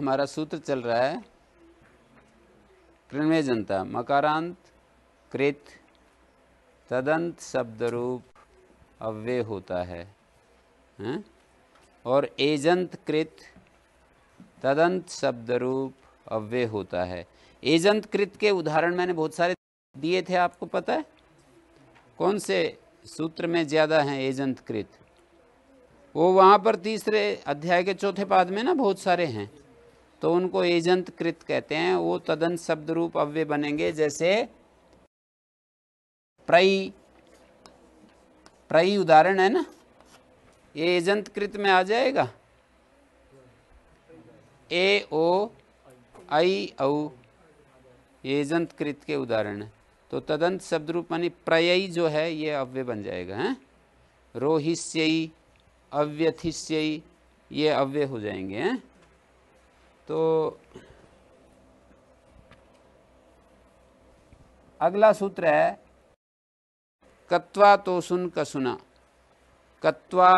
हमारा सूत्र चल रहा है कृणमय जनता मकारांत कृत तदंत शब्द रूप अव्यय होता है हैं? और एजंत कृत तदंत शब्द रूप अव्यय होता है एजंत कृत के उदाहरण मैंने बहुत सारे दिए थे आपको पता है कौन से सूत्र में ज़्यादा हैं एजंत कृत वो वहाँ पर तीसरे अध्याय के चौथे पाद में ना बहुत सारे हैं तो उनको एजंत कृत कहते हैं वो तदन शब्द रूप अव्य बनेंगे जैसे प्रई प्रई उदाहरण है ना ये एजंत कृत में आ जाएगा ए ओ आई औ एजंत कृत के उदाहरण है तो तदंत शब्द रूप मानी प्रयी जो है ये अव्य बन जाएगा हैं रोहिष्यई अव्यथिष्यई ये अव्य हो जाएंगे हैं तो अगला सूत्र है कत्वा तो सुन क सुना कत्वा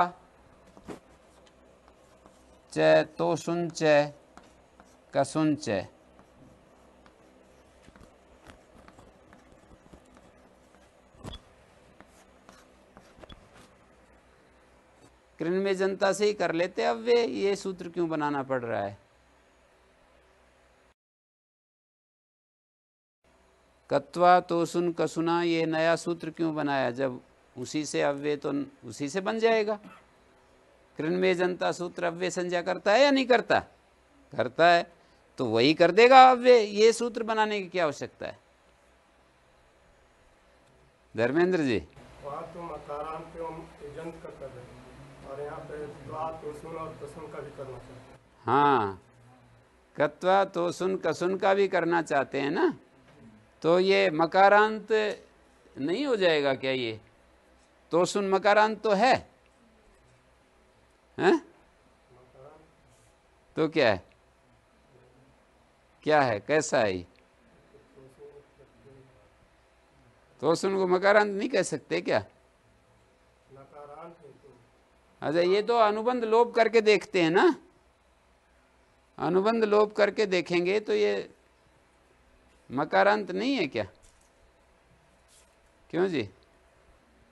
च तो सुन च कसुन च कृण में जनता से ही कर लेते अब वे ये सूत्र क्यों बनाना पड़ रहा है कत्वा तो सुन कसुना ये नया सूत्र क्यों बनाया जब उसी से अव्य तो उसी से बन जाएगा कृणमय जनता सूत्र अव्य संज्ञा करता है या नहीं करता करता है तो वही कर देगा अव्य ये सूत्र बनाने की क्या आवश्यकता है धर्मेंद्र जी तो हाँ कत्वा तो सुन कसुन का भी करना चाहते हैं ना तो ये मकारांत नहीं हो जाएगा क्या ये तो सुन मकारांत तो है हैं तो क्या है क्या है कैसा है तो सुन को मकारांत नहीं कह सकते क्या अच्छा ये तो अनुबंध लोप करके देखते हैं ना अनुबंध लोप करके देखेंगे तो ये मकारांत नहीं है क्या क्यों जी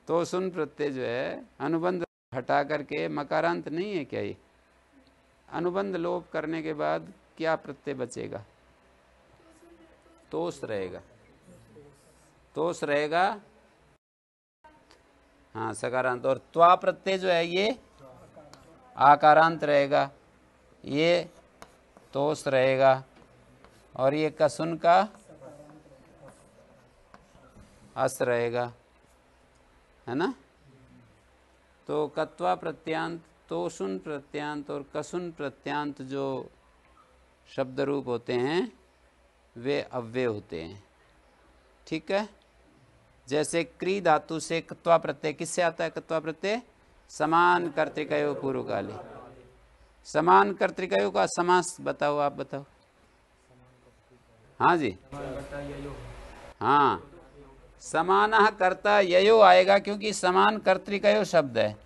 तो सुन प्रत्यय जो है अनुबंध हटा करके मकारांत नहीं है क्या ये अनुबंध लोप करने के बाद क्या प्रत्यय बचेगा तोस रहेगा तोस रहेगा हाँ सकारांत और त्वा प्रत्यय जो है ये आकारांत रहेगा ये तोस रहेगा और ये कसुन का अस रहेगा है ना तो कत्वा प्रत्यांत तोसुन प्रत्यांत और कसुन प्रत्यांत जो शब्द रूप होते हैं वे अव्यय होते हैं ठीक है जैसे क्री धातु से कत्वा प्रत्यय किससे आता है कत्वा प्रत्यय समान कर्तिकयो पूर्व काले समान कर्तिकयो का समास बताओ आप बताओ हाँ जी हाँ समान कर्ता ययो आएगा क्योंकि समान यो शब्द है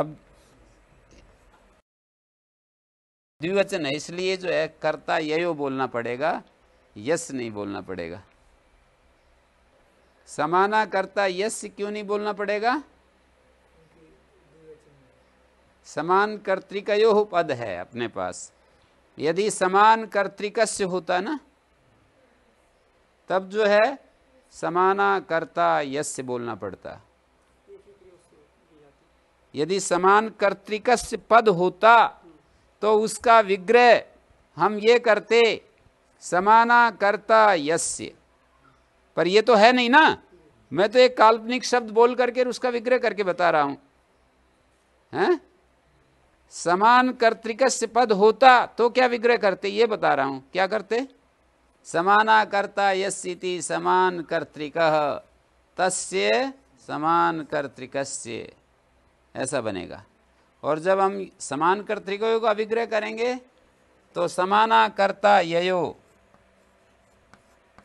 अब द्विवचन है इसलिए जो है कर्ता ययो बोलना पड़ेगा यस नहीं बोलना पड़ेगा समाना कर्ता यस क्यों नहीं बोलना पड़ेगा समान कर्तिकयो पद है अपने पास यदि समान कर्तिकस्य होता ना तब जो है समानाकर्ता यश से बोलना पड़ता यदि समान कर्तिकस्य पद होता तो उसका विग्रह हम ये करते समाना करता यस्य पर ये तो है नहीं ना मैं तो एक काल्पनिक शब्द बोल करके उसका विग्रह करके बता रहा हूं हैं समान कर्तिकस्य पद होता तो क्या विग्रह करते ये बता रहा हूं क्या करते समानाकर्ता यस्ति समान कर्तृक तस्य समान कर्तृक ऐसा बनेगा और जब हम समान कर्तिकों को अभिग्रह करेंगे तो समानाकर्ता ययो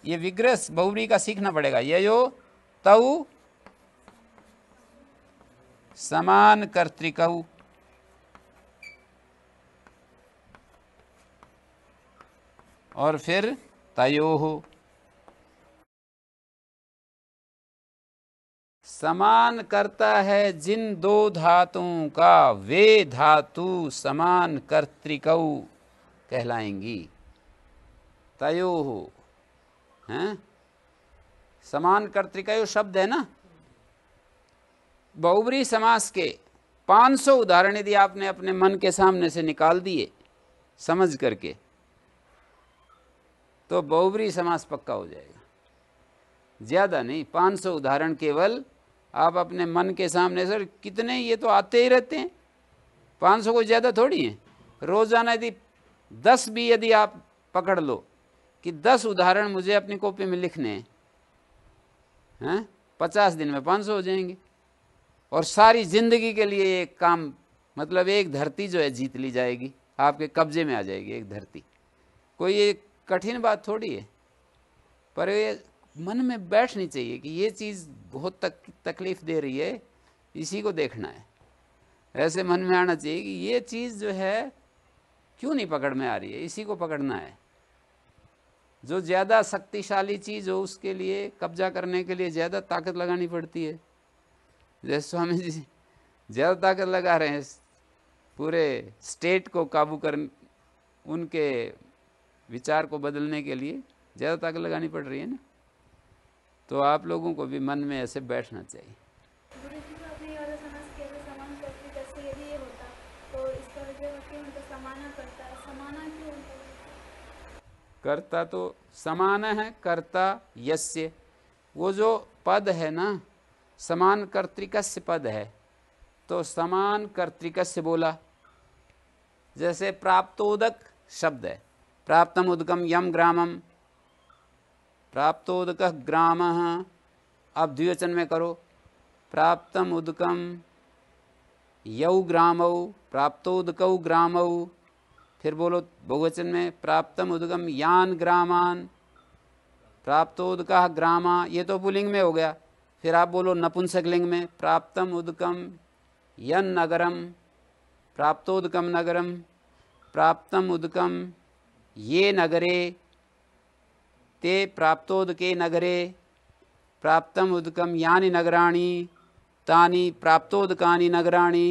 ये विग्रह बहुरी का सीखना पड़ेगा ययो तऊ समान कर्तिकऊ और फिर तयो समान करता है जिन दो धातुओं का वे धातु समान कर्तिक कहलाएंगी तयो हैं समान कर्तिकयो शब्द है ना बहुबरी समास के 500 उदाहरण यदि आपने अपने मन के सामने से निकाल दिए समझ करके तो बहुबरी समास पक्का हो जाएगा ज़्यादा नहीं 500 उदाहरण केवल आप अपने मन के सामने सर कितने ये तो आते ही रहते हैं 500 को ज़्यादा थोड़ी है रोज़ाना यदि दस भी यदि आप पकड़ लो कि दस उदाहरण मुझे अपनी कॉपी में लिखने हैं है? पचास दिन में पाँच सौ हो जाएंगे और सारी ज़िंदगी के लिए एक काम मतलब एक धरती जो है जीत ली जाएगी आपके कब्जे में आ जाएगी एक धरती कोई एक कठिन बात थोड़ी है पर ये मन में बैठनी चाहिए कि ये चीज़ बहुत तक तकलीफ़ दे रही है इसी को देखना है ऐसे मन में आना चाहिए कि ये चीज़ जो है क्यों नहीं पकड़ में आ रही है इसी को पकड़ना है जो ज़्यादा शक्तिशाली चीज़ हो उसके लिए कब्जा करने के लिए ज़्यादा ताकत लगानी पड़ती है जैसे स्वामी जी ज़्यादा ताकत लगा रहे हैं पूरे स्टेट को काबू कर उनके विचार को बदलने के लिए ज़्यादा ताकत लगानी पड़ रही है ना तो आप लोगों को भी मन में ऐसे बैठना चाहिए तो करता तो समान है कर्ता यस्य वो जो पद है ना समान कर्तिकस्य पद है तो समान कर्तिकस्य बोला जैसे प्राप्तोदक शब्द है प्राप्त उदकम यम ग्रामम उदक ग्राम आप द्विवचन में करो प्राप्त उदकम यऊ प्राप्त उदक ग्राम फिर बोलो बहुवचन में प्राप्त उदगम यान ग्रामान उदक ग्रामा ये तो पुलिंग में हो गया फिर आप बोलो नपुंसकलिंग में प्राप्त उदकम यन नगरम प्राप्तोदकम नगरम प्राप्तम उदकम ये नगरे ते प्राप्तोदके नगरे प्राप्त उदकम यानी नगराणी तानी प्राप्तोदकानी नगराणी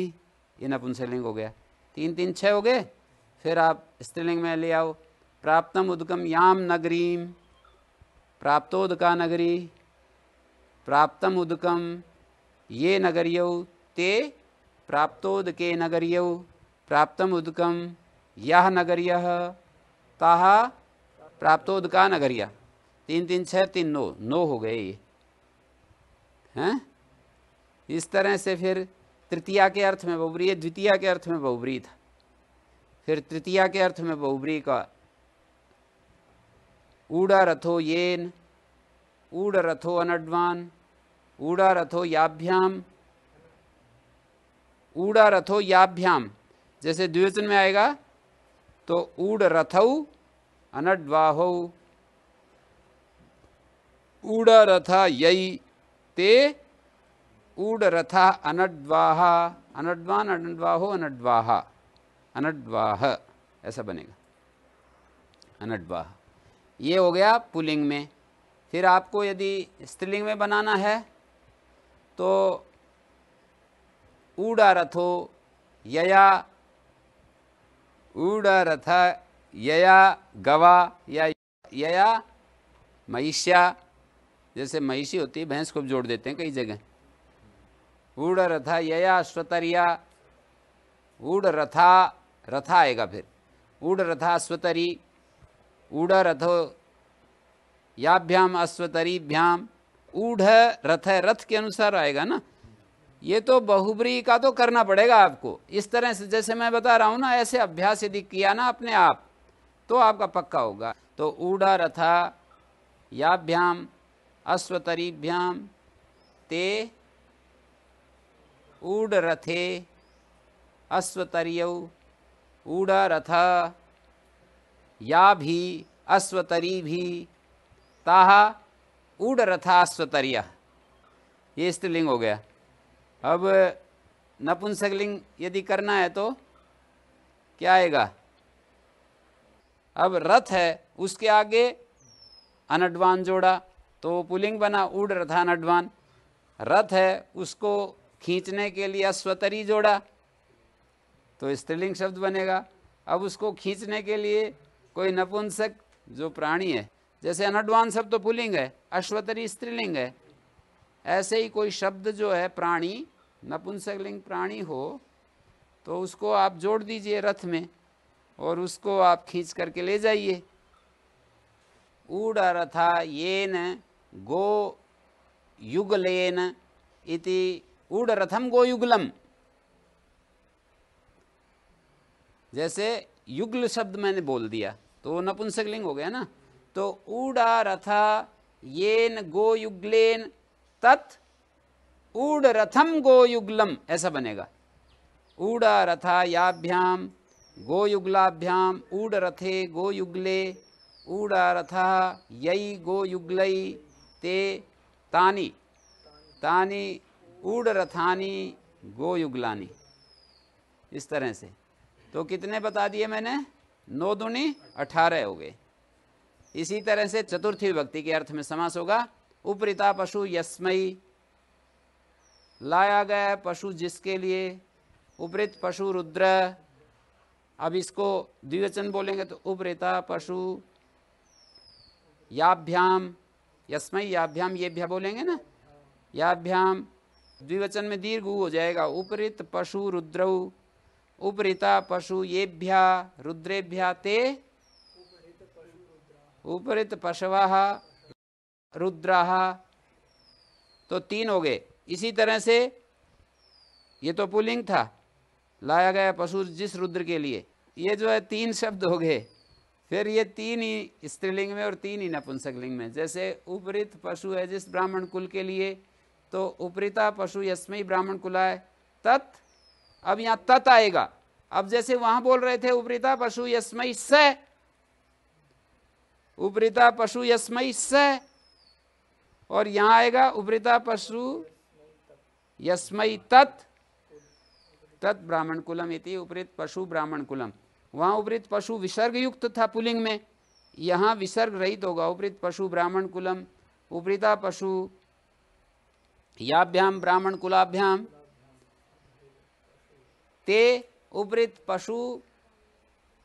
ये नपुंसलिंग हो गया तीन तीन छः हो गए फिर आप स्त्रीलिंग में ले आओ प्राप्तम उदकम याम नगरीम प्राप्तोदका नगरी प्राप्तम उदकम ये नगरीय ते प्राप्तोदके नगरीय प्राप्तम उदकम यह नगरीय ताह प्राप्तो उदका नगरिया तीन तीन छः तीन नौ नौ हो गए ये हैं इस तरह से फिर तृतीया के अर्थ में बहुबरी द्वितीय के अर्थ में बहुबरी था फिर तृतीया के अर्थ में बहुबरी का ऊड़ा रथो येन ऊड़ रथो अनडवान ऊड़ा रथो याभ्याम ऊड़ा रथो याभ्याम जैसे द्विवचन में आएगा तो ऊड रथौ अनड्वाहौ ऊड रथ यई ते ऊड रथ अनडवाह अनडवान अनड्वाहो अनडवाह अनडवाह ऐसा बनेगा अनडवाह ये हो गया पुलिंग में फिर आपको यदि स्त्रीलिंग में बनाना है तो ऊडा रथो यया ऊड़ रथ यया गवा या यया महिष्या जैसे महिषी होती है भैंस को जोड़ देते हैं कई जगह ऊड रथा यया स्वतरिया ऊड रथा रथा आएगा फिर ऊड रथा स्वतरी ऊड रथो याभ्याम अश्वतरीभ्याम ऊढ़ रथ रथ के अनुसार आएगा ना ये तो बहुबरी का तो करना पड़ेगा आपको इस तरह से जैसे मैं बता रहा हूँ ना ऐसे अभ्यास यदि किया ना अपने आप तो आपका पक्का होगा तो ऊढ़ा रथा याभ्याम अश्वतरीभ्याम ते ऊढ़ रथे अश्वतरियौ ऊढ़ रथ या भी अश्वतरी भी ताहा ऊढ़ रथा अश्वतरिया ये स्त्रीलिंग हो गया अब नपुंसकलिंग यदि करना है तो क्या आएगा अब रथ है उसके आगे अनडवान जोड़ा तो पुलिंग बना उड़ रथ अनडवान रथ है उसको खींचने के लिए अश्वतरी जोड़ा तो स्त्रीलिंग शब्द बनेगा अब उसको खींचने के लिए कोई नपुंसक जो प्राणी है जैसे अनडवान शब्द तो पुलिंग है अश्वतरी स्त्रीलिंग है ऐसे ही कोई शब्द जो है प्राणी नपुंसकलिंग प्राणी हो तो उसको आप जोड़ दीजिए रथ में और उसको आप खींच करके ले जाइए ऊड रथा येन गो युगलेन इति ऊड रथम गो युगलम जैसे युगल शब्द मैंने बोल दिया तो नपुंसकलिंग हो गया ना तो ऊडा रथा येन गो युगलेन तथ ऊड रथम गोयुगलम ऐसा बनेगा ऊड़ रथा याभ्याम गोयुगलाभ्याम ऊड रथे गोयुगले ऊड़ रथा यई गोयुगलई ते तानी तानी ऊड रथानी गोयुगलानी इस तरह से तो कितने बता दिए मैंने नौ दुनी अठारह हो गए इसी तरह से चतुर्थी विभक्ति के अर्थ में समास होगा उपरिता पशु यस्मई लाया गया पशु जिसके लिए उपरित पशु रुद्र अब इसको द्विवचन बोलेंगे तो उपरेता पशु याभ्याम यस्मय याभ्याम ये भ्या बोलेंगे ना याभ्याम द्विवचन में दीर्घ हो जाएगा उपरित पशु रुद्रऊ उपरिता पशु ये भ्या रुद्रेभ्या ते उपरित पशवा रुद्रा तो तीन हो गए इसी तरह से ये तो पुलिंग था लाया गया पशु जिस रुद्र के लिए ये जो है तीन शब्द हो गए फिर ये तीन ही स्त्रीलिंग में और तीन ही नपुंसक लिंग में जैसे उपरित पशु है जिस ब्राह्मण कुल के लिए तो उपरिता पशु यशमय ब्राह्मण कुला है तत् अब यहाँ तत् आएगा अब जैसे वहां बोल रहे थे उपरिता पशु यशमय स उपरिता पशु यशमय स और यहाँ आएगा उपरिता पशु यस्मय तत् तत् ब्राह्मण कुलम इति उपरीत पशु ब्राह्मण कुलम वहाँ उपरीत पशु विसर्ग युक्त था पुलिंग में यहाँ विसर्ग रहित होगा उपरीत पशु ब्राह्मण कुलम उपरीता पशु याभ्याम ब्राह्मण कुलाभ्याम ते उपरीत पशु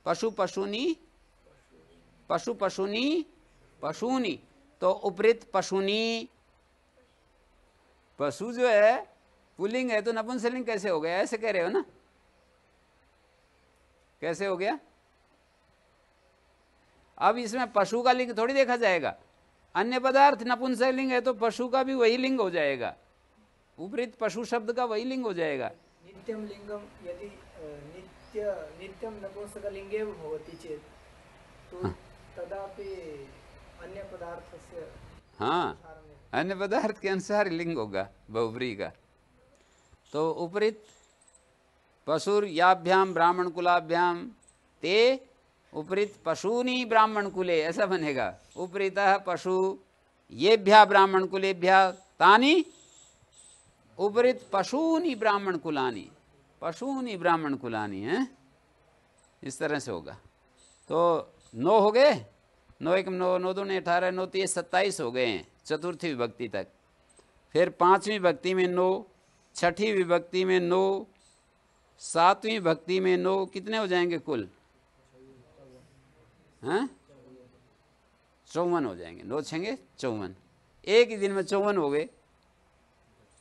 पशु पशुनी पशु पशुनी पशुनी तो उपरीत पशुनी पशु जो है पुलिंग है तो नपुंसलिंग कैसे हो गया ऐसे कह रहे हो ना कैसे हो गया अब इसमें पशु का लिंग थोड़ी देखा जाएगा अन्य पदार्थ नपुंसलिंग लिंग है तो पशु का भी वही लिंग हो जाएगा उपरीत पशु शब्द का वही लिंग हो जाएगा नित्यम लिंगम यदि नित्य नित्यम नपुंसक लिंग होती चेत तो हाँ। तदापि अन्य पदार्थ हाँ अन्य पदार्थ के अनुसार लिंग होगा बहुबरी का तो उपरीत पशुर याभ्याम ब्राह्मण कुलाभ्याम ते उपरीत पशुनी ब्राह्मण कुले ऐसा बनेगा उपरीत पशु येभ्या ब्राह्मण कुलेभ्या तानी उपरीत पशुनी ब्राह्मण कुलानी पशुनी ब्राह्मण कुलानी है इस तरह से होगा तो नौ हो गए नौ एक नौ नौ दो अठारह नौ तीस सत्ताईस हो गए हैं चतुर्थी विभक्ति तक फिर पांचवी भक्ति में नौ छठी विभक्ति में नौ सातवीं भक्ति में नौ कितने हो जाएंगे कुल हैं हाँ? चौवन हो जाएंगे नौ छेंगे चौवन एक ही दिन में चौवन हो गए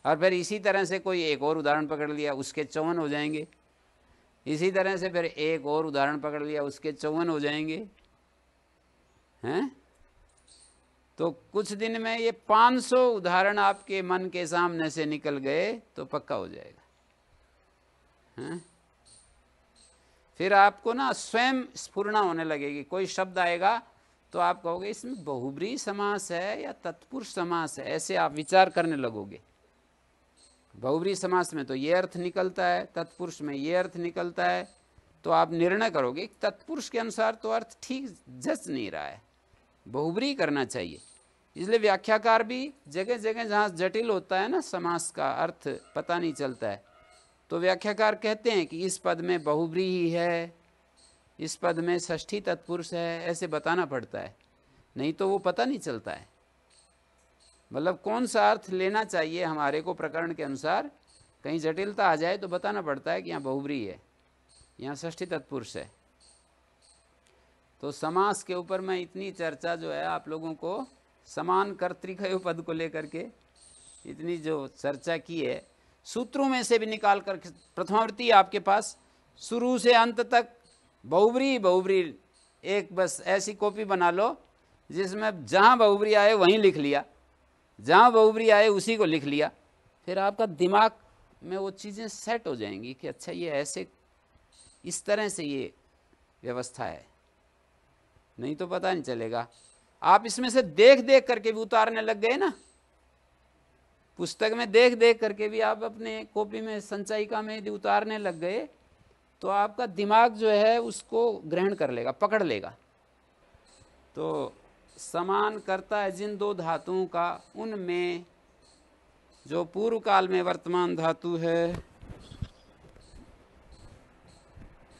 और फिर इसी तरह से कोई एक और उदाहरण पकड़ लिया उसके चौवन हो जाएंगे इसी तरह से फिर एक और उदाहरण पकड़ लिया उसके चौवन हो जाएंगे हैं हाँ? तो कुछ दिन में ये 500 उदाहरण आपके मन के सामने से निकल गए तो पक्का हो जाएगा हैं फिर आपको ना स्वयं स्फूर्णा होने लगेगी कोई शब्द आएगा तो आप कहोगे इसमें बहुब्री समास है या तत्पुरुष समास है ऐसे आप विचार करने लगोगे बहुब्री समास में तो ये अर्थ निकलता है तत्पुरुष में ये अर्थ निकलता है तो आप निर्णय करोगे तत्पुरुष के अनुसार तो अर्थ ठीक जस नहीं रहा है बहुब्री करना चाहिए इसलिए व्याख्याकार भी जगह जगह जहाँ जटिल होता है ना समास का अर्थ पता नहीं चलता है तो व्याख्याकार कहते हैं कि इस पद में बहुब्री ही है इस पद में षष्ठी तत्पुरुष है ऐसे बताना पड़ता है नहीं तो वो पता नहीं चलता है मतलब कौन सा अर्थ लेना चाहिए हमारे को प्रकरण के अनुसार कहीं जटिलता आ जाए तो बताना पड़ता है कि यहाँ बहुब्री है यहाँ षष्ठी तत्पुरुष है तो समास के ऊपर मैं इतनी चर्चा जो है आप लोगों को समान कर्तिकय पद को लेकर के इतनी जो चर्चा की है सूत्रों में से भी निकाल कर प्रथमावृत्ति आपके पास शुरू से अंत तक बहुबरी बहुबरी एक बस ऐसी कॉपी बना लो जिसमें जहाँ बहुबरी आए वहीं लिख लिया जहाँ बहुबरी आए उसी को लिख लिया फिर आपका दिमाग में वो चीज़ें सेट हो जाएंगी कि अच्छा ये ऐसे इस तरह से ये व्यवस्था है नहीं तो पता नहीं चलेगा आप इसमें से देख देख करके भी उतारने लग गए ना पुस्तक में देख देख करके भी आप अपने कॉपी में संचायिका में यदि उतारने लग गए तो आपका दिमाग जो है उसको ग्रहण कर लेगा पकड़ लेगा तो समान करता है जिन दो धातुओं का उनमें जो पूर्व काल में वर्तमान धातु है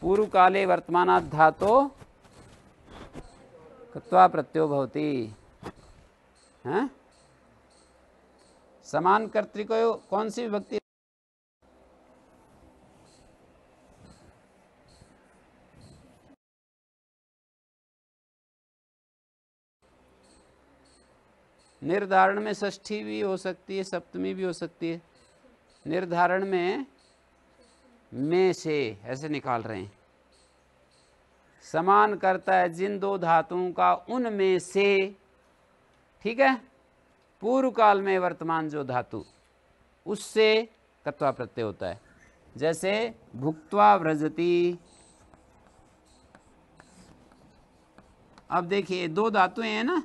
पूर्व काले वर्तमान धातु कृत्वा प्रत्यो भवती हैं हाँ? समान को कौन सी विभक्ति निर्धारण में षष्ठी भी हो सकती है सप्तमी भी हो सकती है निर्धारण में में से ऐसे निकाल रहे हैं समान करता है जिन दो धातुओं का उनमें से ठीक है पूर्व काल में वर्तमान जो धातु उससे कत्वा प्रत्यय होता है जैसे भुक्त्वा व्रजती अब देखिए दो धातुएं हैं ना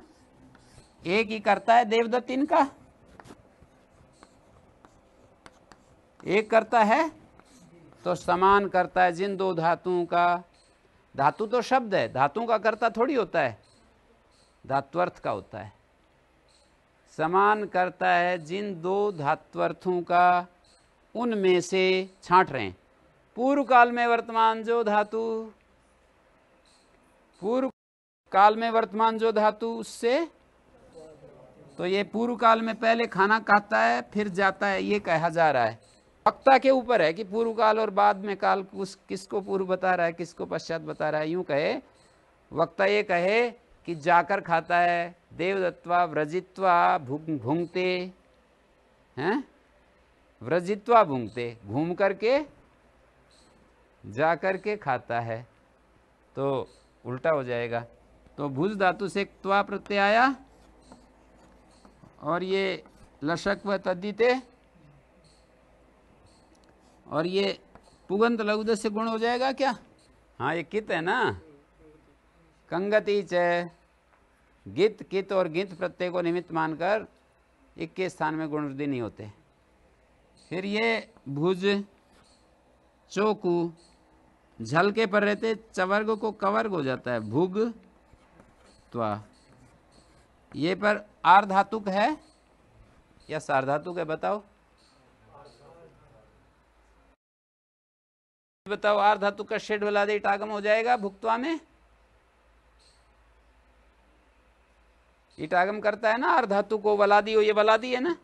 एक ही करता है देवदत्त इनका एक करता है तो समान करता है जिन दो धातुओं का धातु तो शब्द है धातु का कर्ता थोड़ी होता है धात्वर्थ का होता है समान करता है जिन दो धात्वर्थों का उनमें से छांट रहे हैं पूर्व काल में वर्तमान जो धातु पूर्व काल में वर्तमान जो धातु उससे तो ये पूर्व काल में पहले खाना खाता है फिर जाता है ये कहा जा रहा है वक्ता के ऊपर है कि पूर्व काल और बाद में काल किस किसको पूर्व बता रहा है किसको पश्चात बता रहा है यूं कहे वक्ता ये कहे कि जाकर खाता है देवदत्वा व्रजित्वा भूंगते हैं व्रजित्वा भूंगते घूम करके जा करके खाता है तो उल्टा हो जाएगा तो भुज धातु से त्वा प्रत्यय आया और ये लशक व तद्दीते और ये पुगंत लघुद से गुण हो जाएगा क्या हाँ ये कित है ना कंगति च गित कित और गित प्रत्यय को निमित्त मानकर इक्के स्थान में गुणवृद्धि नहीं होते फिर ये भुज चोकू झल के पर रहते चवर्ग को कवर्ग हो जाता है भुग त्वा ये पर आर्धातुक है या सार्धातुक है बताओ बताओ आर धातु का शेड वाला दे इटागम हो जाएगा भुक्तवा में इटागम करता है ना आर धातु को वलादी हो ये वलादी है ना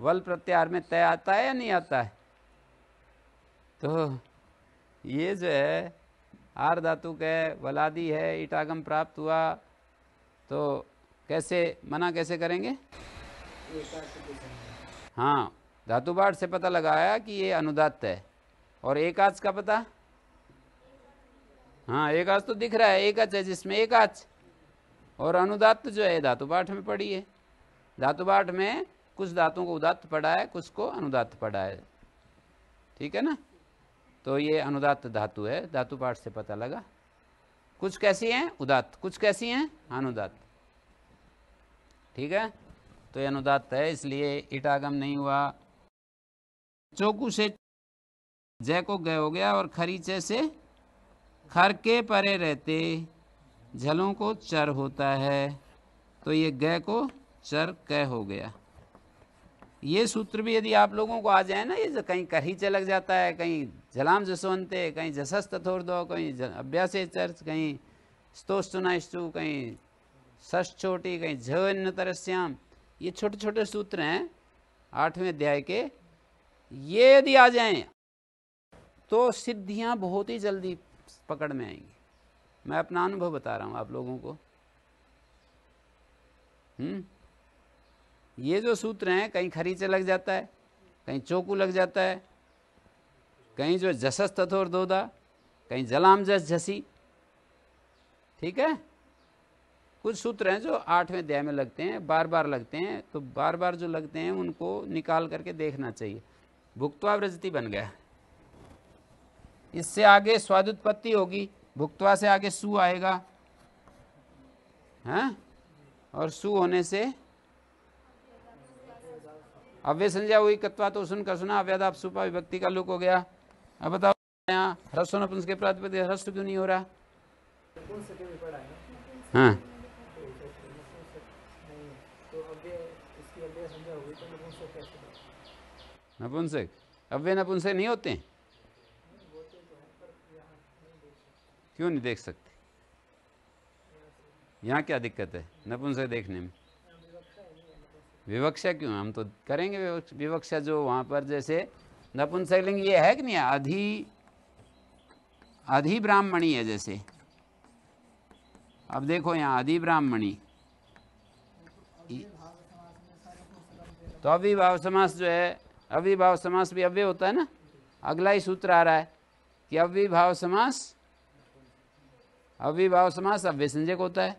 वल प्रत्यार में तय आता है या नहीं आता है तो ये जो है आर धातु के वलादी है इटागम प्राप्त हुआ तो कैसे मना कैसे करेंगे हाँ धातु बाट से पता लगाया कि ये अनुदात है और एक आच का पता हाँ एक आच तो दिख रहा है एक आच है जिसमें एक आच और अनुदात जो है धातु में पड़ी है धातु में कुछ धातुओं को उदात्त पड़ा है कुछ को अनुदात पड़ा है ठीक है ना तो ये अनुदात धातु है धातु पाठ से पता लगा कुछ कैसी हैं उदात कुछ कैसी हैं अनुदात ठीक है तो ये अनुदात है इसलिए इटागम नहीं हुआ चौकू से जय को गय हो गया और खरीचे से खर के परे रहते झलों को चर होता है तो ये गय को चर कह हो गया ये सूत्र भी यदि आप लोगों को आ जाए ना ये कहीं कही चलक जाता है कहीं झलाम जसवंते कहीं जसस्त थोर दो कहीं अभ्यास चर्च कहीं स्तोष सुनाइस्तु कहीं सस छोटी कहीं झन्न तरस्याम ये छोटे छोटे सूत्र हैं आठवें अध्याय के ये यदि आ जाएं तो सिद्धियां बहुत ही जल्दी पकड़ में आएंगी मैं अपना अनुभव बता रहा हूं आप लोगों को हम्म ये जो सूत्र हैं कहीं खरीचे लग जाता है कहीं चोकू लग जाता है कहीं जो जसस तथोर दोदा कहीं जलाम जस झसी ठीक है कुछ सूत्र हैं जो आठवें अध्याय में लगते हैं बार बार लगते हैं तो बार बार जो लगते हैं उनको निकाल करके देखना चाहिए भुक्तवाव्रजति बन गया इससे आगे स्वादुत्पत्ति होगी भुक्तवा से आगे सु आएगा है हाँ? और सु होने से अव्य संज्ञा हुई कत्वा तो सुन कर सुना अव्यादाप सुपा विभक्ति का लुक हो गया अब बताओ यहाँ ह्रस्व नपुंस के प्रातिपद ह्रस्व क्यों नहीं हो रहा हाँ नपुंसक अब वे नपुंसक नहीं होते हैं क्यों नहीं देख सकते यहाँ क्या दिक्कत है नपुंसक देखने में विवक्षा क्यों हम तो करेंगे विवक्षा जो वहाँ पर जैसे नपुंसक लिंग ये है कि नहीं अधि अधि ब्राह्मणी है जैसे अब देखो यहाँ अधि ब्राह्मणी तो अभी भाव समास जो है अव्यभाव समास भी अव्यय होता है ना अगला ही सूत्र आ रहा है कि अव्यभाव समास अव्यभाव समास अव्य संजय होता है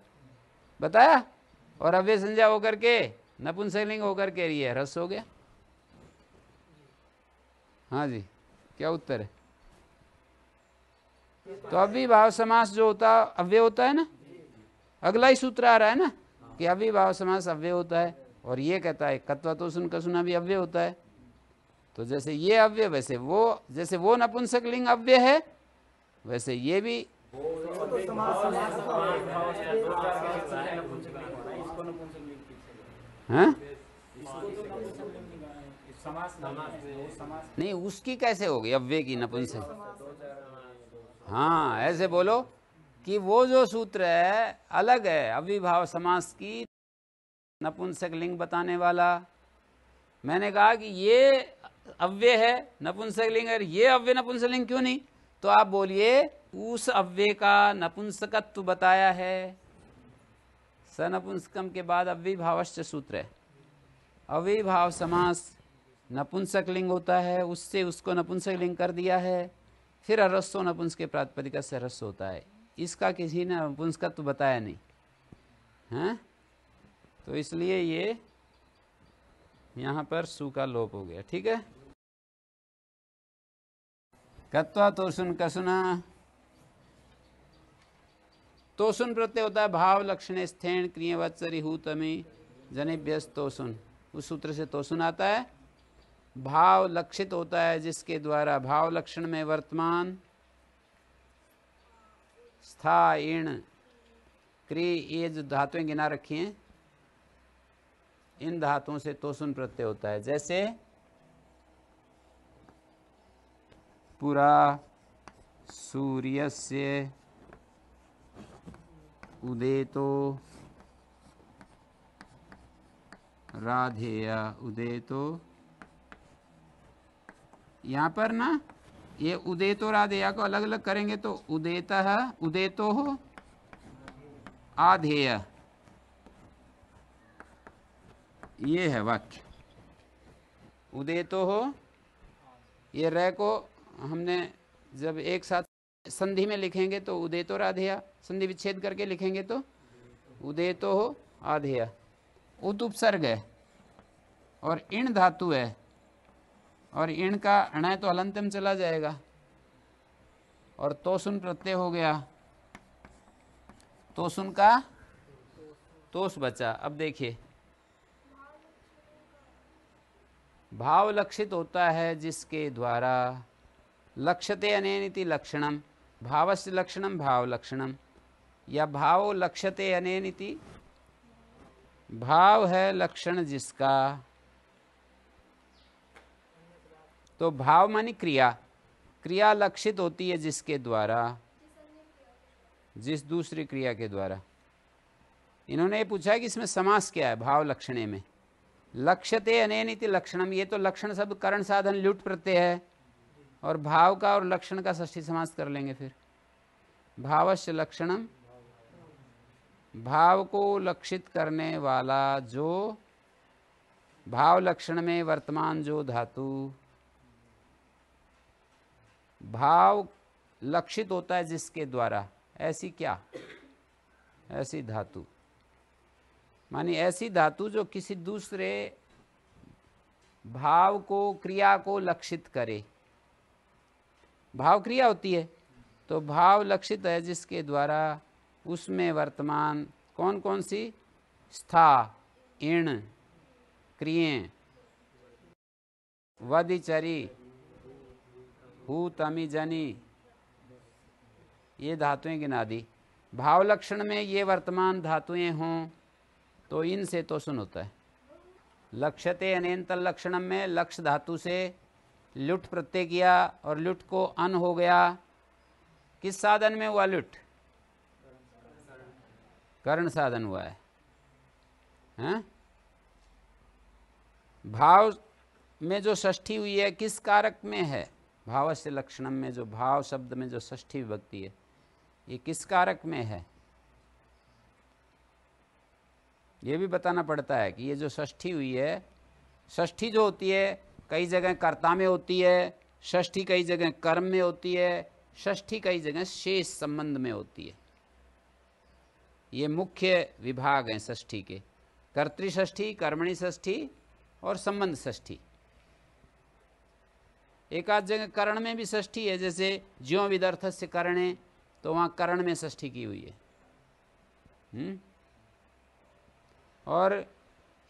बताया और अव्य संजय होकर के नपुंसकलिंग होकर के रही है रस हो गया हाँ जी क्या उत्तर है तो अव्यभाव समास जो होता अव्यय होता है ना अगला ही सूत्र आ रहा है ना कि अव्यभाव समास अव्यय होता है और ये कहता है कत्वा तो सुन सुना भी अव्यय होता है तो जैसे ये अव्यय वैसे वो जैसे वो नपुंसक लिंग अव्यय है वैसे ये भी हैं हाँ? नहीं उसकी कैसे होगी अव्यय की नपुंसक हाँ ऐसे बोलो कि वो जो सूत्र है अलग है अविभाव समास की नपुंसक लिंग बताने वाला मैंने कहा कि ये अव्यय है नपुंसकलिंग अगर ये अव्यय नपुंसकलिंग क्यों नहीं तो आप बोलिए उस अव्यय का नपुंसकत्व बताया है स नपुंसकम के बाद अव्यभावश्च सूत्र है अव्यभाव समास नपुंसकलिंग होता है उससे उसको नपुंसकलिंग कर दिया है फिर अरस्व नपुंस के प्रातिपदिक से रस होता है इसका किसी ने नपुंसकत्व बताया नहीं हैं हाँ? तो इसलिए ये यहाँ पर सू का लोप हो गया ठीक है कत्वा तोषण कसुना तोषण प्रत्यय होता है भाव लक्षण स्थैन क्रियवत्सरी जने व्यस्त तोषण उस सूत्र से तोषण आता है भाव लक्षित होता है जिसके द्वारा भाव लक्षण में वर्तमान स्था इण क्री ये जो धातुएं गिना रखी हैं इन धातुओं से तोषण प्रत्यय होता है जैसे पुरा सूर्यस्य उदेतो राधेया उदेतो यहाँ पर ना ये उदेतो राधेया को अलग अलग करेंगे तो उदेत उदेतो हो आधेय ये है वाक्य उदेतो हो ये रह को हमने जब एक साथ संधि में लिखेंगे तो उदय तो राधेया संधि विच्छेद करके लिखेंगे तो उदय तो हो आधेया उत उपसर्ग है और इण धातु है और इण का अणय तो अलंतम चला जाएगा और तोसुन प्रत्यय हो गया तोसुन का तोस बचा अब देखिए भाव लक्षित होता है जिसके द्वारा लक्ष्यते अनेनिति लक्षणम से लक्षणम भाव लक्षणम या भाव लक्ष्यते अनेनिति भाव है लक्षण जिसका तो भाव मानी क्रिया क्रिया लक्षित होती है जिसके द्वारा जिस दूसरी क्रिया के द्वारा इन्होंने ये पूछा कि इसमें समास क्या है भाव लक्षणे में लक्ष्यते अनेनिति लक्षणम ये तो लक्षण शब्द करण साधन ल्युट प्रत्यय है और भाव का और लक्षण का षष्ठी समास कर लेंगे फिर भावश्य लक्षणम भाव को लक्षित करने वाला जो भाव लक्षण में वर्तमान जो धातु भाव लक्षित होता है जिसके द्वारा ऐसी क्या ऐसी धातु मानी ऐसी धातु जो किसी दूसरे भाव को क्रिया को लक्षित करे भाव क्रिया होती है तो भाव लक्षित है जिसके द्वारा उसमें वर्तमान कौन कौन सी स्था इण क्रियें वदिचरी जनी ये धातुएं गिना दी भाव लक्षण में ये वर्तमान धातुएं हों तो इनसे तो सुन होता है लक्ष्यते अनेंतर लक्षण में लक्ष्य धातु से लुट प्रत्यय किया और लुट को अन हो गया किस साधन में हुआ लुट कर्ण साधन हुआ है हैं? हाँ? भाव में जो ष्ठी हुई है किस कारक में है भाव से लक्षणम में जो भाव शब्द में जो ष्ठी विभक्ति है ये किस कारक में है ये भी बताना पड़ता है कि ये जो ष्ठी हुई है ष्ठी जो होती है कई जगह कर्ता में होती है षष्ठी कई जगह कर्म में होती है षष्ठी कई जगह शेष संबंध में होती है ये मुख्य विभाग हैं षष्ठी के कर्तृष्ठी कर्मणी षष्ठी और संबंध षष्ठी एकाध जगह करण में भी षष्ठी है जैसे ज्यो विदर्थ से है तो वहाँ करण में षष्ठी की हुई है हुँ? हम्म? और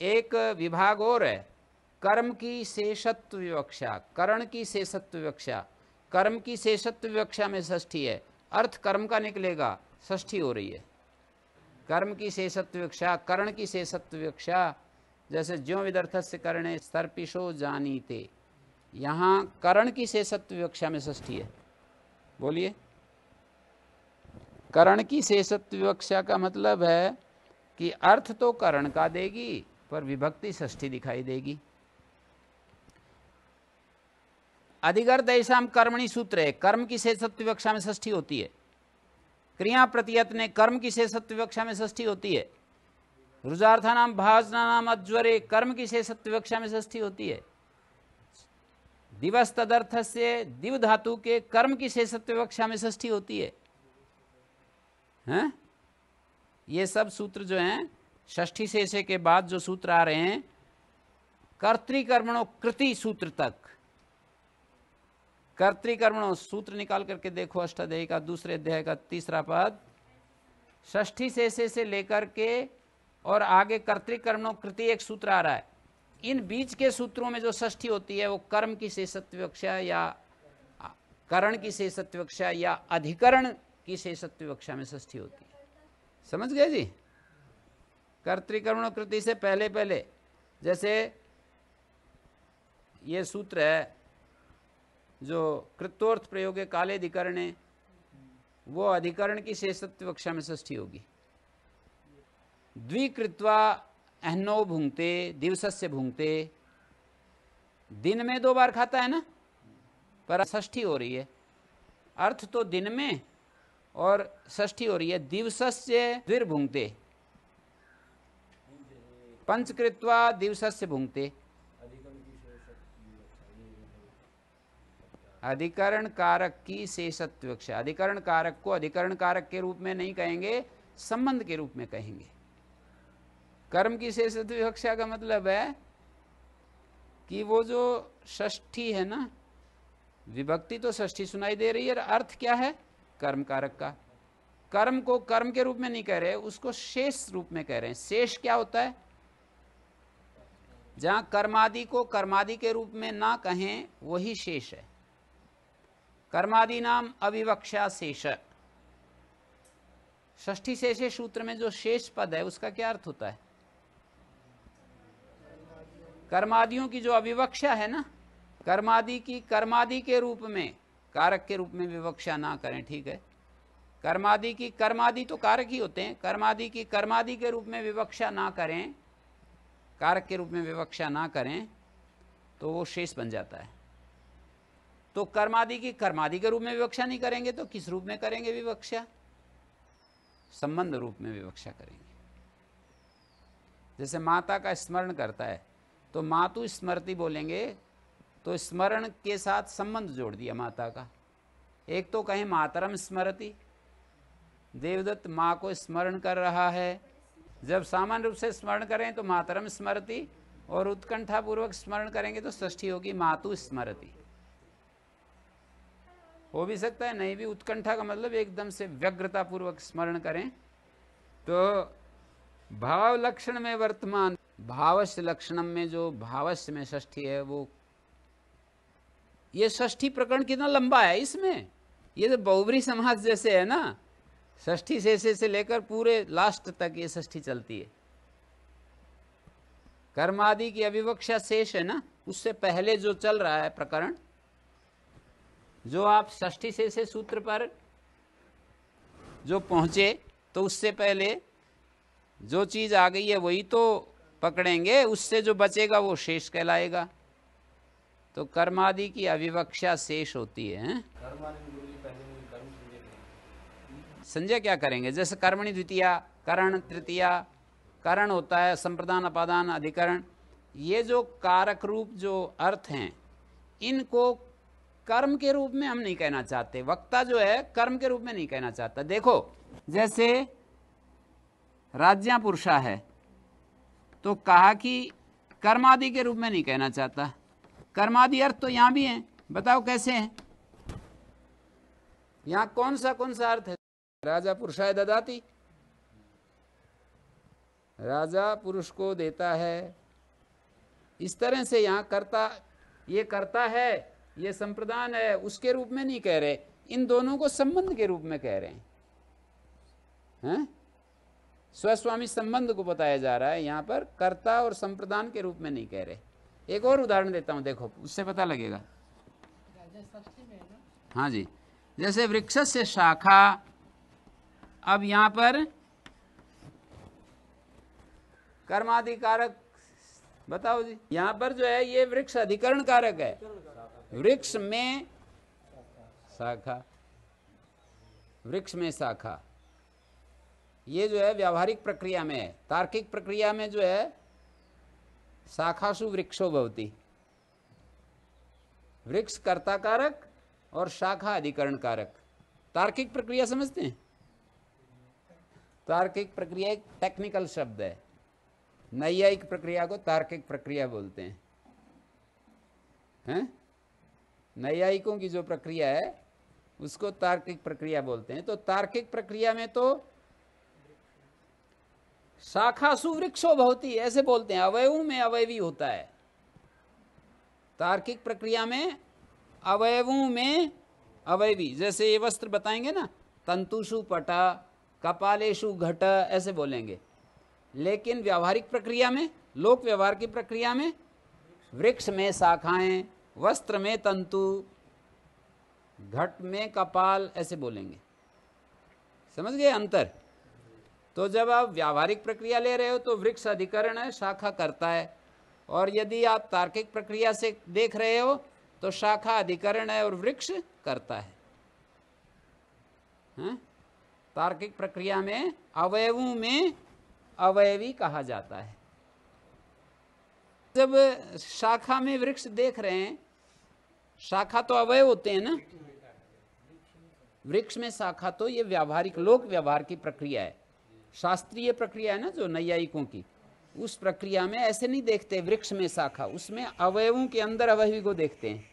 एक विभाग और है कर्म की शेषत्व विवक्षा करण की शेषत्व विवक्षा कर्म की शेषत्व विवक्षा में षष्ठी है अर्थ कर्म का निकलेगा षष्ठी हो रही है कर्म की शेषत्व विवक्षा करण की शेषत्व विवक्षा जैसे ज्यो विदर्थस्य करणे सर्पिशो जानी थे यहाँ करण की शेषत्व विवक्षा में षष्ठी है बोलिए करण की शेषत्व विवक्षा का मतलब है कि अर्थ तो करण का देगी पर विभक्ति षष्ठी दिखाई देगी अधिगर दयशाम कर्मणी सूत्र है कर्म की शेषत्व विवक्षा में षष्ठी होती है क्रिया प्रतियत्ने कर्म की शेषत्व विवक्षा में षष्ठी होती है रुजार्था नाम भाजना नाम अज्वरे कर्म की शेषत्व विवक्षा में ष्ठी होती है दिवस तदर्थ से दिव धातु के कर्म की शेषत्व विवक्षा में ष्ठी होती है हैं ये सब सूत्र जो हैं षष्ठी शेषे के बाद जो सूत्र आ रहे हैं कर्तिकर्मणों कृति सूत्र तक कर्तिकर्मण सूत्र निकाल करके देखो अष्टाध्यायी का दूसरे अध्याय का तीसरा पद ष्ठी से से लेकर के और आगे कर्तिकर्मणों कृति एक सूत्र आ रहा है इन बीच के सूत्रों में जो ष्ठी होती है वो कर्म की शेषत्वक्षा या करण की शेषत्वक्षा या अधिकरण की शेषत्वक्षा में षष्ठी होती है समझ गए जी कर्तिकर्मण कृति से पहले पहले जैसे ये सूत्र है जो कृत्वर्थ प्रयोग काले अधिकरण है वो अधिकरण की शेषत्व कक्षा में ष्ठी होगी द्विकृत्वा अहनो भूंगते दिवस से भूंगते दिन में दो बार खाता है ना पर ष्ठी हो रही है अर्थ तो दिन में और ष्ठी हो रही है दिवस से द्विर्भूंगते पंचकृत्वा दिवस से भूंगते अधिकरण कारक की शेषत्वक्षा अधिकरण कारक को अधिकरण कारक के रूप में नहीं कहेंगे संबंध के रूप में कहेंगे कर्म की विवक्षा का मतलब है कि वो जो ष्ठी है ना विभक्ति तो ष्ठी सुनाई दे रही है अर्थ क्या है कर्म कारक का कर्म को कर्म के रूप में नहीं कह रहे उसको शेष रूप में कह रहे हैं शेष क्या होता है जहां कर्मादि को कर्मादि के रूप में ना कहें वही शेष है नाम अविवक्षा शेष ष्ठी शेषे सूत्र में जो शेष पद है उसका क्या अर्थ होता है कर्मादियों की जो अविवक्षा है ना कर्मादि की कर्मादि के रूप में कारक के रूप में विवक्षा ना करें ठीक है कर्मादि की कर्मादि तो कारक ही होते हैं कर्मादि की कर्मादि के रूप में विवक्षा ना करें कारक के रूप में विवक्षा ना करें तो वो शेष बन जाता है तो कर्मादि की कर्मादि के रूप में विवक्षा नहीं करेंगे तो किस रूप में करेंगे विवक्षा संबंध रूप में विवक्षा करेंगे जैसे माता का स्मरण करता है तो मातु स्मृति बोलेंगे तो स्मरण के साथ संबंध जोड़ दिया माता का एक तो कहें मातरम स्मृति देवदत्त माँ को स्मरण कर रहा है जब सामान्य रूप से स्मरण करें तो मातरम स्मृति और उत्कंठापूर्वक स्मरण करेंगे तो ष्ठी होगी मातु स्मृति हो भी सकता है नहीं भी उत्कंठा का मतलब एकदम से व्यग्रता पूर्वक स्मरण करें तो भाव लक्षण में वर्तमान भावस लक्षणम में जो भावस्य में षष्ठी है वो ये षष्ठी प्रकरण कितना लंबा है इसमें ये तो बहुबरी समाज जैसे है ना षष्ठी से से, से लेकर पूरे लास्ट तक ये षष्ठी चलती है कर्मादि की अभिवक्षा शेष है ना उससे पहले जो चल रहा है प्रकरण जो आप षष्ठी से, से सूत्र पर जो पहुंचे तो उससे पहले जो चीज़ आ गई है वही तो पकड़ेंगे उससे जो बचेगा वो शेष कहलाएगा तो कर्मादि की अविवक्षा शेष होती है संजय क्या करेंगे जैसे कर्मणि द्वितीय करण तृतीया करण होता है संप्रदान अपादान अधिकरण ये जो कारक रूप जो अर्थ हैं इनको कर्म के रूप में हम नहीं कहना चाहते वक्ता जो है कर्म के रूप में नहीं कहना चाहता देखो जैसे राज्या पुरुषा है तो कहा कि कर्मादि के रूप में नहीं कहना चाहता कर्मादि अर्थ तो यहां भी है बताओ कैसे हैं यहां कौन सा कौन सा अर्थ है राजा पुरुषा है ददाती राजा पुरुष को देता है इस तरह से यहां करता ये करता है ये संप्रदान है उसके रूप में नहीं कह रहे इन दोनों को संबंध के रूप में कह रहे हैं है? स्वस्वामी संबंध को बताया जा रहा है यहाँ पर कर्ता और संप्रदान के रूप में नहीं कह रहे एक और उदाहरण देता हूँ देखो उससे पता लगेगा हाँ जी जैसे वृक्ष से शाखा अब यहाँ पर कर्माधिकारक बताओ जी यहाँ पर जो है ये वृक्ष अधिकरण कारक है वृक्ष में शाखा वृक्ष में शाखा ये जो है व्यावहारिक प्रक्रिया में है तार्किक प्रक्रिया में जो है सु वृक्षो भवती वृक्ष कर्ता कारक और शाखा अधिकरण कारक तार्किक प्रक्रिया समझते हैं तार्किक प्रक्रिया एक टेक्निकल शब्द है नैयायिक प्रक्रिया को तार्किक प्रक्रिया बोलते हैं हैं न्यायिकों की जो प्रक्रिया है उसको तार्किक प्रक्रिया बोलते हैं तो तार्किक प्रक्रिया में तो शाखा सुवृक्षो ही ऐसे बोलते हैं अवयव में अवयवी होता है तार्किक प्रक्रिया में अवयवों में अवयवी जैसे ये वस्त्र बताएंगे ना तंतुषु पटा कपालेशु घट ऐसे बोलेंगे लेकिन व्यावहारिक प्रक्रिया में लोक व्यवहार की प्रक्रिया में वृक्ष में शाखाएं वस्त्र में तंतु घट में कपाल ऐसे बोलेंगे समझ गए अंतर तो जब आप व्यावहारिक प्रक्रिया ले रहे हो तो वृक्ष अधिकरण है शाखा करता है और यदि आप तार्किक प्रक्रिया से देख रहे हो तो शाखा अधिकरण है और वृक्ष करता है हा? तार्किक प्रक्रिया में अवयवों में अवयवी कहा जाता है जब शाखा में वृक्ष देख रहे हैं शाखा तो अवय होते हैं ना वृक्ष में शाखा तो ये व्यावहारिक लोक व्यवहार की प्रक्रिया है शास्त्रीय प्रक्रिया है ना जो नैयायिकों की उस प्रक्रिया में ऐसे नहीं देखते वृक्ष में शाखा उसमें अवयवों के अंदर अवयवी को देखते हैं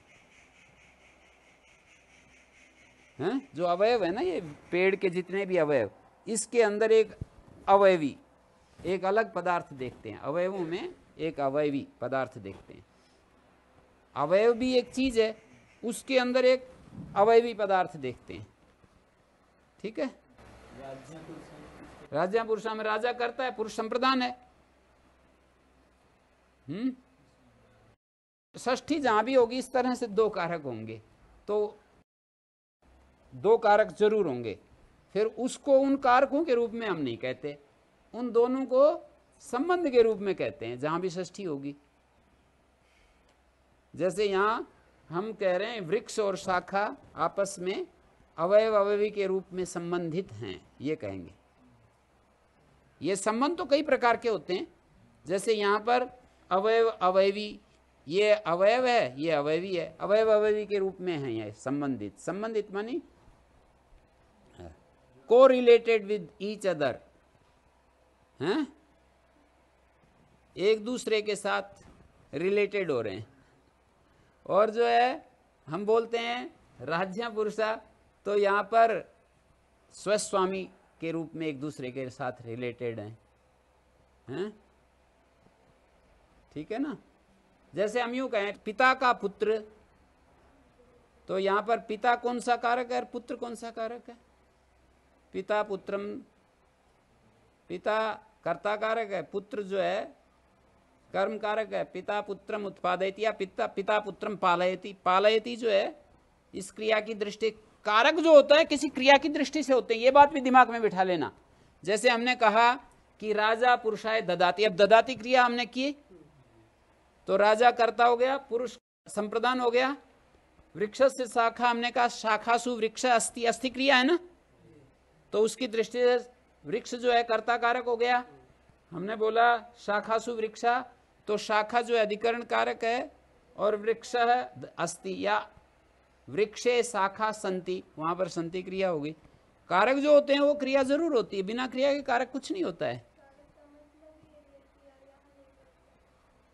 है? जो अवयव है ना ये पेड़ के जितने भी अवयव इसके अंदर एक अवयवी एक अलग पदार्थ देखते हैं अवयवों में एक अवयवी पदार्थ देखते हैं अवयव भी एक चीज़ है उसके अंदर एक अवयवी पदार्थ देखते हैं ठीक है राजा पुरुषा में राजा करता है पुरुष संप्रदान है हम्म ष्ठी जहां भी होगी इस तरह से दो कारक होंगे तो दो कारक जरूर होंगे फिर उसको उन कारकों के रूप में हम नहीं कहते उन दोनों को संबंध के रूप में कहते हैं जहां भी ष्ठी होगी जैसे यहाँ हम कह रहे हैं वृक्ष और शाखा आपस में अवयव अवयवी के रूप में संबंधित हैं ये कहेंगे ये संबंध तो कई प्रकार के होते हैं जैसे यहाँ पर अवयव अवयवी ये अवयव है ये अवयवी है अवयव अवयवी के रूप में है ये संबंधित संबंधित मानी को रिलेटेड विद ईच अदर हैं एक दूसरे के साथ रिलेटेड हो रहे हैं और जो है हम बोलते हैं राज्य पुरुषा तो यहाँ पर स्वस्वामी के रूप में एक दूसरे के साथ रिलेटेड हैं हैं ठीक है ना जैसे हम यूं कहें पिता का पुत्र तो यहाँ पर पिता कौन सा कारक है और पुत्र कौन सा कारक है पिता पुत्रम पिता कर्ता कारक है पुत्र जो है कर्म कारक है पिता पुत्रम उत्पादित या पिता पिता पुत्रम पालयती पालयती जो है इस क्रिया की दृष्टि कारक जो होता है किसी क्रिया की दृष्टि से होते हैं ये बात भी दिमाग में बिठा लेना जैसे हमने कहा कि राजा पुरुषाय ददाती अब ददाती क्रिया हमने की तो राजा करता हो गया पुरुष संप्रदान हो गया वृक्ष से शाखा हमने कहा शाखा सु वृक्ष अस्थि अस्थि क्रिया है ना तो उसकी दृष्टि से वृक्ष जो है कर्ता कारक हो गया हमने बोला शाखा सु वृक्षा तो शाखा जो अधिकरण कारक है और वृक्ष अस्थि या वृक्षे शाखा संति वहां पर संति क्रिया होगी कारक जो होते हैं वो क्रिया जरूर होती है बिना क्रिया के कारक कुछ नहीं होता है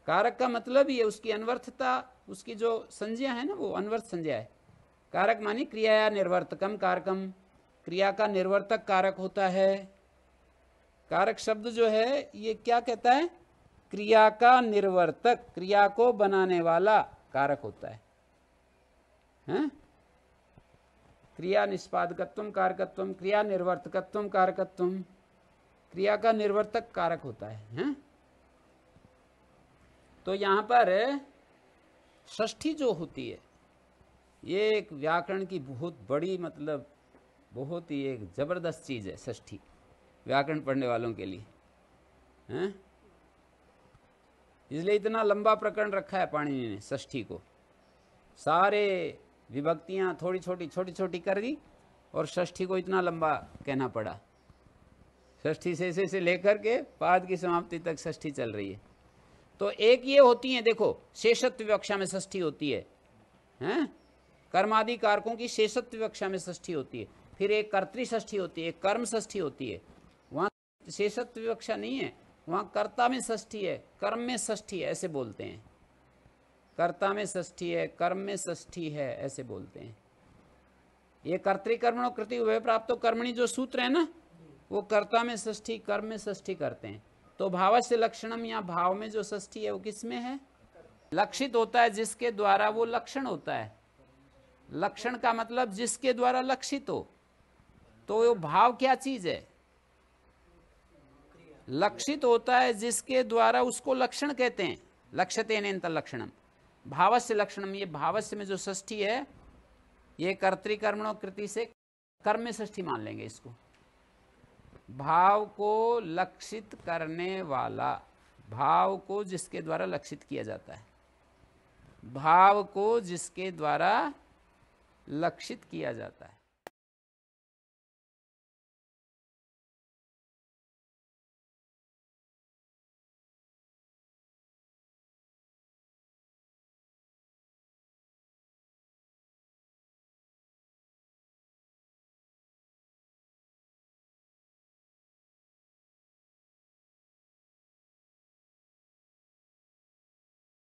कारक का मतलब ही है उसकी अनवर्थता उसकी जो संज्ञा है ना वो अनवर्थ संज्ञा है कारक मानी क्रिया या निर्वर्तकम कारकम क्रिया का निर्वर्तक कारक होता है कारक शब्द जो है ये क्या कहता है क्रिया का निर्वर्तक क्रिया को बनाने वाला कारक होता है हैं? क्रिया निष्पादकत्व कारकत्व क्रिया निर्वर्तकत्व कारकत्व क्रिया का निर्वर्तक कारक होता है हैं? तो यहाँ पर ष्ठी जो होती है ये एक व्याकरण की बहुत बड़ी मतलब बहुत ही एक ज़बरदस्त चीज़ है ष्ठी व्याकरण पढ़ने वालों के लिए हैं इसलिए इतना लंबा प्रकरण रखा है पाणिनि ने षष्ठी को सारे विभक्तियाँ थोड़ी छोटी छोटी छोटी कर दी और षष्ठी को इतना लंबा कहना पड़ा षष्ठी से से, से लेकर के पाद की समाप्ति तक षष्ठी चल रही है तो एक ये होती है देखो शेषत्व विवक्षा में षष्ठी होती है हैं कर्मादि कारकों की शेषत्व विवक्षा में षष्ठी होती है फिर एक कर्तृष्ठी होती है एक कर्म षष्ठी होती है वहाँ शेषत्व विवक्षा नहीं है वहाँ कर्ता में षष्ठी है कर्म में षष्ठी ऐसे बोलते हैं कर्ता में षष्ठी है कर्म में षष्ठी है ऐसे बोलते हैं ये कर्तिकर्मणों कृति हुए प्राप्त कर्मणी जो सूत्र है ना वो कर्ता में षष्ठी कर्म में षष्ठी करते हैं तो भाव से लक्षणम या भाव में जो षष्ठी है वो किस में है लक्षित होता है जिसके द्वारा वो लक्षण होता है लक्षण का मतलब जिसके द्वारा लक्षित हो तो वो भाव क्या चीज है लक्षित होता है जिसके द्वारा उसको लक्षण कहते हैं लक्ष्यते नेता लक्षणम भावस्य लक्षणम ये भावस्य में जो षष्ठी है ये कर्तिकर्मणों कृति से कर्म षष्ठी मान लेंगे इसको भाव को लक्षित करने वाला भाव को जिसके द्वारा लक्षित किया जाता है भाव को जिसके द्वारा लक्षित किया जाता है